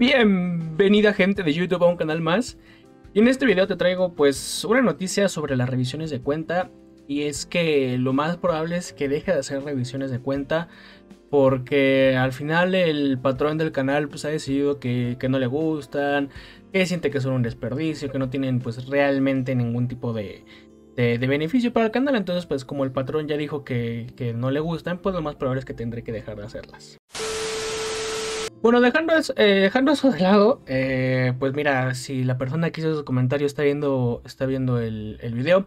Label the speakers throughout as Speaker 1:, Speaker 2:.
Speaker 1: Bienvenida gente de YouTube a un canal más. Y en este video te traigo pues una noticia sobre las revisiones de cuenta. Y es que lo más probable es que deje de hacer revisiones de cuenta. Porque al final el patrón del canal pues ha decidido que, que no le gustan. Que siente que son un desperdicio. Que no tienen pues realmente ningún tipo de, de, de, beneficio para el canal. Entonces, pues como el patrón ya dijo que, que, no le gustan, pues lo más probable es que tendré que dejar de hacerlas. Bueno, dejando eso, eh, dejando eso de lado, eh, pues mira, si la persona que hizo su comentario está viendo, está viendo el, el video,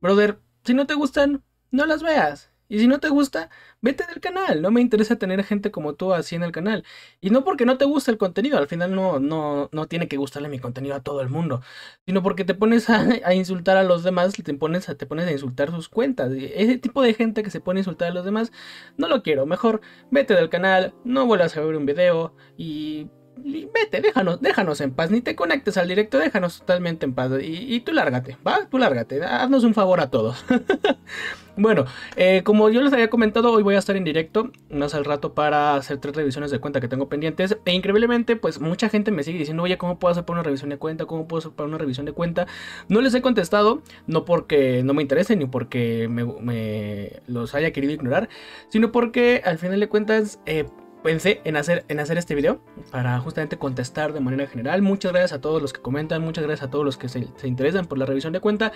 Speaker 1: brother, si no te gustan, no las veas. Y si no te gusta, vete del canal. No me interesa tener gente como tú así en el canal. Y no porque no te gusta el contenido, al final no, no, no tiene que gustarle mi contenido a todo el mundo. Sino porque te pones a, insultar a los demás, te pones, a, te pones a insultar sus cuentas. ese tipo de gente que se pone a insultar a los demás, no lo quiero. Mejor vete del canal, no vuelvas a ver un video y vete, déjanos, déjanos en paz, ni te conectes al directo, déjanos totalmente en paz. Y, tú lárgate, va, tú lárgate, haznos un favor a todos. bueno, eh, como yo les había comentado, hoy voy a estar en directo, más al rato para hacer tres revisiones de cuenta que tengo pendientes. E increíblemente, pues mucha gente me sigue diciendo, oye, ¿cómo puedo hacer para una revisión de cuenta? ¿Cómo puedo hacer para una revisión de cuenta? No les he contestado, no porque no me interese ni porque me, los haya querido ignorar, sino porque al final de cuentas... Eh, pensé en hacer, en hacer este video para justamente contestar de manera general. Muchas gracias a todos los que comentan, muchas gracias a todos los que se, interesan por la revisión de cuenta.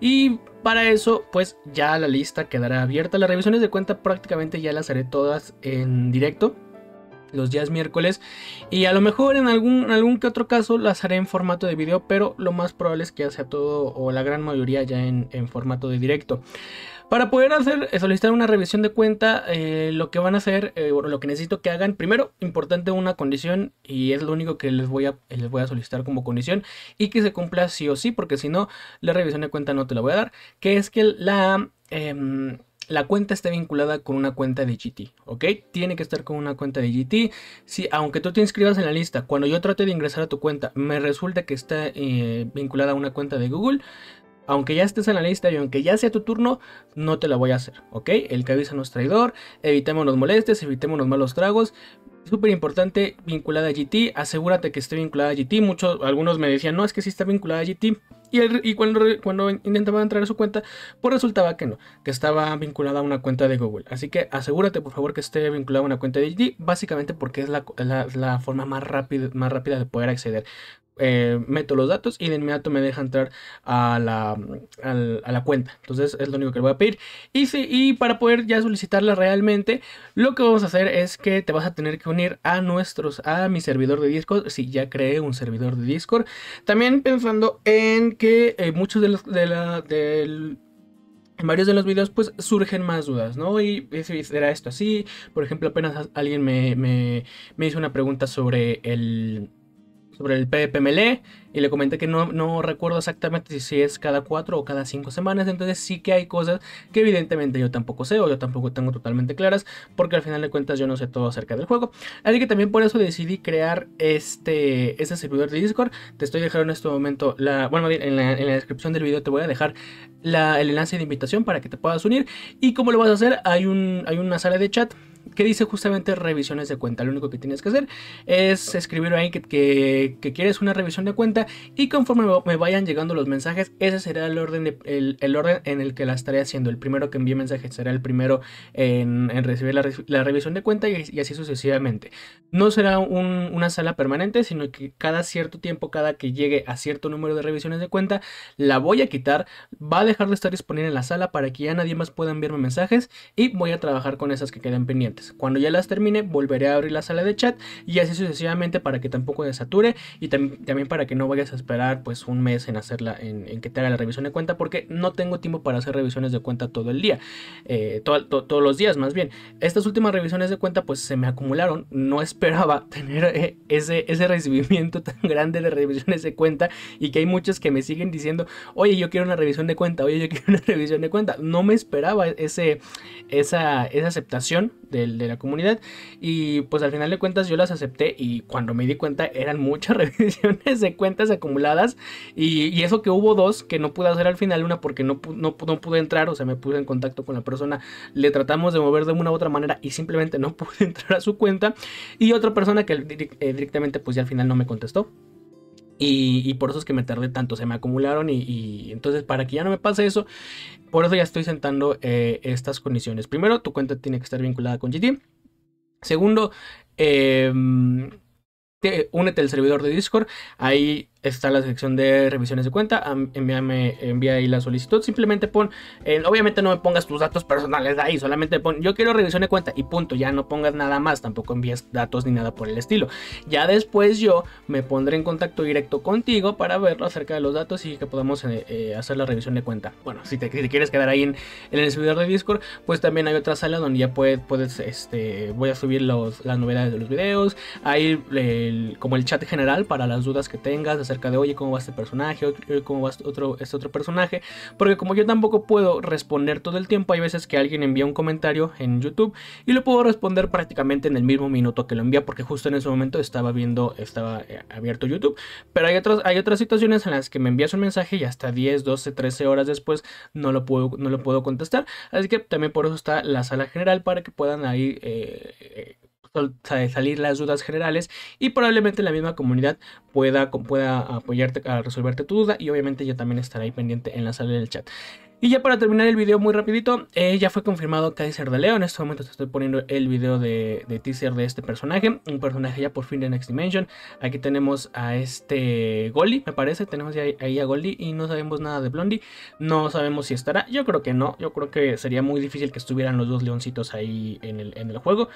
Speaker 1: Y para eso, pues ya la lista quedará abierta. Las revisiones de cuenta prácticamente ya las haré todas en directo los días miércoles y a lo mejor en algún, algún que otro caso las haré en formato de video pero lo más probable es que ya sea todo o la gran mayoría ya en formato de directo para poder hacer, eh, solicitar una revisión de cuenta, eh, lo que van a hacer, eh, lo que necesito que hagan, primero, importante una condición, y es lo único que les voy, a, les voy a solicitar como condición, y que se cumpla sí o sí, porque si no, la revisión de cuenta no te la voy a dar, que es que la... Em, la cuenta esté vinculada con una cuenta de GT, ¿ok? Tiene que estar con una cuenta de GT. Si, aunque tú te inscribas en la lista, cuando yo trate de ingresar a tu cuenta, me resulta que está vinculada a una cuenta de Google, aunque ya estés en la lista y aunque ya sea tu turno, no te la voy a hacer, ¿ok? El que avisa no es traidor, evitemos los molestes, evitemos los malos tragos. Súper importante, vinculada a GT, asegúrate que esté vinculada a GT. Muchos, algunos me decían, no, es que sí está vinculada a GT. Y, cuando, cuando intentaba entrar a su cuenta, pues resultaba que no, que estaba vinculada a una cuenta de Google. Así que asegúrate por favor que esté vinculada a una cuenta de GT, básicamente porque es la, forma más, rápida, más rápida de poder acceder. Eh, meto los datos y de inmediato me deja entrar a la, a la, cuenta. Entonces es lo único que le voy a pedir. Y, si, para poder ya solicitarla realmente, lo que vamos a hacer es que te vas a tener que unir a nuestros, a mi servidor de Discord. Si ya creé un servidor de Discord. También pensando en que eh, muchos de los de la, del en varios de los videos pues surgen más dudas, ¿no? Y era esto así. Por ejemplo, apenas alguien me, me hizo una pregunta sobre el sobre el PPMLE y le comenté que no, no recuerdo exactamente si es cada 4 o cada 5 semanas, entonces sí que hay cosas que evidentemente yo tampoco sé o yo tampoco tengo totalmente claras porque al final de cuentas yo no sé todo acerca del juego. Así que también por eso decidí crear este, este servidor de Discord. Te estoy dejando en este momento, la, bueno, en la, descripción del video te voy a dejar el enlace de invitación para que te puedas unir y cómo lo vas a hacer, hay, un, hay una sala de chat que dice justamente revisiones de cuenta. Lo único que tienes que hacer es escribir ahí que, quieres una revisión de cuenta y conforme me vayan llegando los mensajes, ese será el orden, el, orden en el que la estaré haciendo. El primero que envíe mensajes será el primero en, recibir la, revisión de cuenta y, así sucesivamente. No será una sala permanente, sino que cada cierto tiempo, cada que llegue a cierto número de revisiones de cuenta, la voy a quitar, va a dejar de estar disponible en la sala para que ya nadie más pueda enviarme mensajes y voy a trabajar con esas que queden pendientes. Cuando ya las termine, volveré a abrir la sala de chat y así sucesivamente para que tampoco sature y también para que no vayas a esperar pues un mes en hacerla, en, que te haga la revisión de cuenta, porque no tengo tiempo para hacer revisiones de cuenta todo el día, eh, todos los días más bien. Estas últimas revisiones de cuenta pues se me acumularon, no esperaba tener eh, ese, ese recibimiento tan grande de revisiones de cuenta y que hay muchas que me siguen diciendo, oye, yo quiero una revisión de cuenta, oye, yo quiero una revisión de cuenta. No me esperaba ese, esa, esa aceptación de de, la comunidad. Y pues al final de cuentas yo las acepté y cuando me di cuenta eran muchas revisiones de cuentas acumuladas. Y, eso que hubo dos que no pude hacer al final, una porque no, no, pude entrar, o sea, me puse en contacto con la persona, le tratamos de mover de una u otra manera y simplemente no pude entrar a su cuenta. Y otra persona que eh, directamente pues al final no me contestó. Y, por eso es que me tardé tanto, se me acumularon y, entonces para que ya no me pase eso, por eso ya estoy sentando eh, estas condiciones. Primero, tu cuenta tiene que estar vinculada con GT. Segundo, em, únete al servidor de Discord. Ahí está la sección de revisiones de cuenta. Envíame, envía ahí la solicitud. Simplemente pon, obviamente no me pongas tus datos personales ahí, solamente pon, yo quiero revisión de cuenta y punto. Ya no pongas nada más, tampoco envíes datos ni nada por el estilo. Ya después yo me pondré en contacto directo contigo para verlo acerca de los datos y que podamos eh, eh, hacer la revisión de cuenta. Bueno, si te, quieres quedar ahí en, el servidor de Discord, pues también hay otra sala donde ya puedes, puedes este, voy a subir las novedades de los videos. Hay como el chat general para las dudas que tengas de, oye, ¿cómo va este personaje? ¿Cómo va este otro, este otro personaje? Porque como yo tampoco puedo responder todo el tiempo, hay veces que alguien envía un comentario en YouTube y lo puedo responder prácticamente en el mismo minuto que lo envía, porque justo en ese momento estaba viendo, estaba eh, abierto YouTube. Pero hay otras, hay otras situaciones en las que me envías un mensaje y hasta 10, 12, 13 horas después no lo puedo, no lo puedo contestar. Así que también por eso está la sala general para que puedan ahí... Eh, eh, salir las dudas generales y probablemente la misma comunidad pueda, pueda apoyarte a resolverte tu duda y obviamente yo también estaré ahí pendiente en la sala del chat. Y ya para terminar el video muy rapidito, eh, ya fue confirmado Kaiser de Leo. En este momento te estoy poniendo el video de, teaser de este personaje. Un personaje ya por fin de Next Dimension. Aquí tenemos a este Goli, me parece. Tenemos ya ahí a Goldie. y no sabemos nada de Blondie. No sabemos si estará. Yo creo que no. Yo creo que sería muy difícil que estuvieran los dos leoncitos ahí en el, en el juego.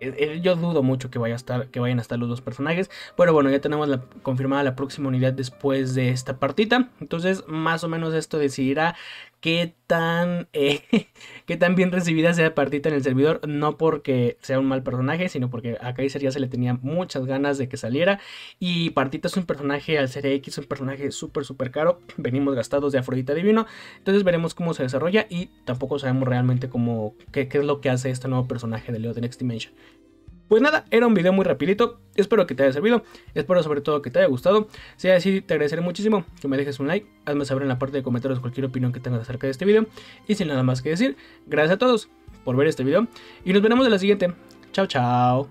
Speaker 1: Eh, eh, yo dudo mucho que, vaya a estar, que vayan a estar los dos personajes. Pero bueno, ya tenemos confirmada la próxima unidad después de esta partita. Entonces, más o menos esto decidirá qué tan, eh, tan bien recibida sea Partita en el servidor, no porque sea un mal personaje, sino porque a Kaiser ya se le tenía muchas ganas de que saliera. Y Partita es un personaje al ser X, un personaje súper, súper caro. Venimos gastados de Afrodita Divino. Entonces veremos cómo se desarrolla y tampoco sabemos realmente cómo, qué, qué es lo que hace este nuevo personaje de Leo de Next Dimension. Pues nada, era un video muy rapidito, espero que te haya servido, espero sobre todo que te haya gustado. Si es así, te agradeceré muchísimo que me dejes un like, hazme saber en la parte de comentarios cualquier opinión que tengas acerca de este video. Y sin nada más que decir, gracias a todos por ver este video y nos veremos en la siguiente. Chao, chao.